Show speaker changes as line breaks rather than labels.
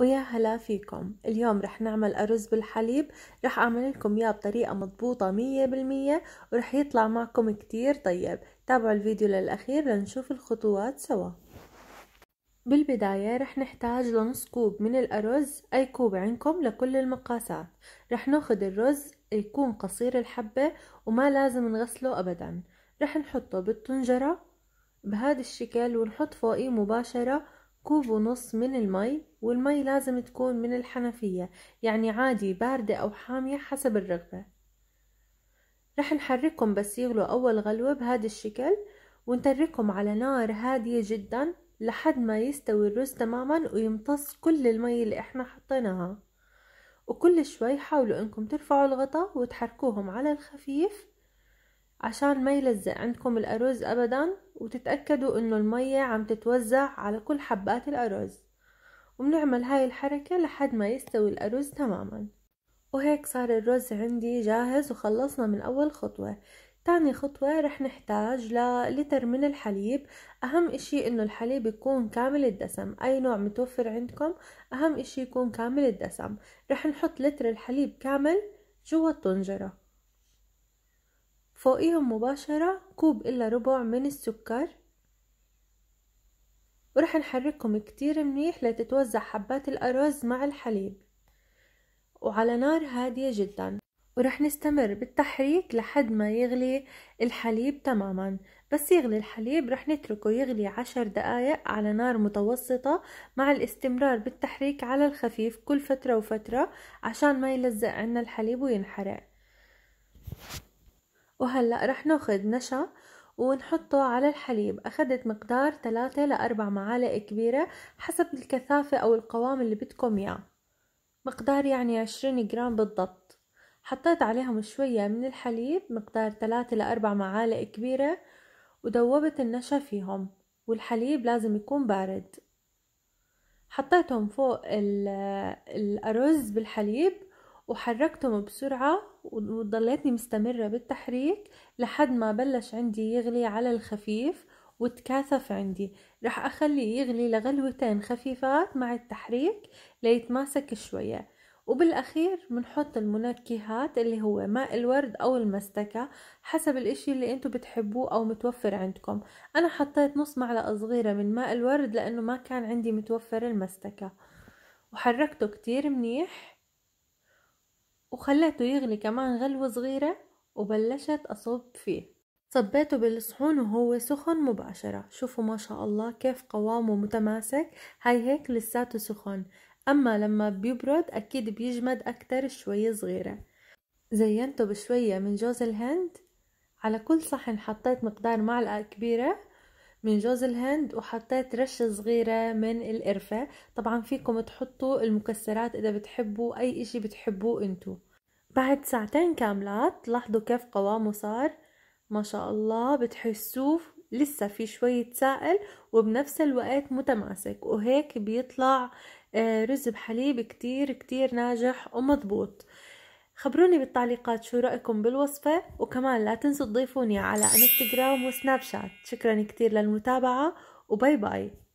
ويا هلا فيكم اليوم رح نعمل أرز بالحليب رح أعمل لكم إياه بطريقة مضبوطة مية بالمية ورح يطلع معكم كتير طيب تابعوا الفيديو للأخير لنشوف الخطوات سوا بالبداية رح نحتاج لنص كوب من الأرز أي كوب عندكم لكل المقاسات رح ناخد الرز يكون قصير الحبة وما لازم نغسله أبدا رح نحطه بالطنجرة بهذا الشكل ونحط فوقيه مباشرة كوب ونص من المي والمي لازم تكون من الحنفية يعني عادي باردة أو حامية حسب الرغبة رح نحركهم بس يغلوا أول غلوة بهذا الشكل ونتركهم على نار هادية جدا لحد ما يستوي الرز تماما ويمتص كل المي اللي احنا حطيناها وكل شوي حاولوا انكم ترفعوا الغطاء وتحركوهم على الخفيف عشان ما يلزق عندكم الأرز أبدا وتتأكدوا إنه المية عم تتوزع على كل حبات الأرز وبنعمل هاي الحركة لحد ما يستوي الأرز تماما وهيك صار الرز عندي جاهز وخلصنا من أول خطوة تاني خطوة رح نحتاج للتر من الحليب أهم إشي إنه الحليب يكون كامل الدسم أي نوع متوفر عندكم أهم إشي يكون كامل الدسم رح نحط لتر الحليب كامل جوا الطنجرة فوقيهم مباشرة كوب إلا ربع من السكر ورح نحركهم كتير منيح لتتوزع حبات الأرز مع الحليب وعلى نار هادية جدا ورح نستمر بالتحريك لحد ما يغلي الحليب تماما بس يغلي الحليب رح نتركه يغلي عشر دقايق على نار متوسطة مع الاستمرار بالتحريك على الخفيف كل فترة وفترة عشان ما يلزق عنا الحليب وينحرق وهلأ رح ناخذ نشا ونحطه على الحليب اخذت مقدار 3 ل 4 معالق كبيرة حسب الكثافة أو القوام اللي بدكم إياه مقدار يعني 20 جرام بالضبط حطيت عليهم شوية من الحليب مقدار 3 ل 4 معالق كبيرة ودوبت النشا فيهم والحليب لازم يكون بارد حطيتهم فوق الأرز بالحليب وحركتهم بسرعة وضليتني مستمرة بالتحريك لحد ما بلش عندي يغلي على الخفيف وتكاثف عندي رح أخليه يغلي لغلوتين خفيفات مع التحريك ليتماسك شوية وبالأخير بنحط المنكهات اللي هو ماء الورد أو المستكة حسب الإشي اللي أنتوا بتحبوه أو متوفر عندكم أنا حطيت نص معلقة صغيرة من ماء الورد لأنه ما كان عندي متوفر المستكة وحركته كتير منيح وخليته يغلي كمان غلوة صغيرة وبلشت أصب فيه صبيته بالصحون وهو سخن مباشرة شوفوا ما شاء الله كيف قوامه متماسك هاي هيك لساته سخن أما لما بيبرد أكيد بيجمد أكتر شوية صغيرة زينته بشوية من جوز الهند على كل صحن حطيت مقدار معلقة كبيرة من جوز الهند وحطيت رشة صغيرة من القرفة طبعا فيكم تحطوا المكسرات إذا بتحبوا أي إشي بتحبوه انتو بعد ساعتين كاملات لاحظوا كيف قوامه صار ما شاء الله بتحسوه لسه في شوية سائل وبنفس الوقت متماسك وهيك بيطلع آه، رز بحليب كتير كتير ناجح ومضبوط خبروني بالتعليقات شو رأيكم بالوصفة وكمان لا تنسوا تضيفوني على انستغرام وسناب شات شكرا كتير للمتابعة وباي باي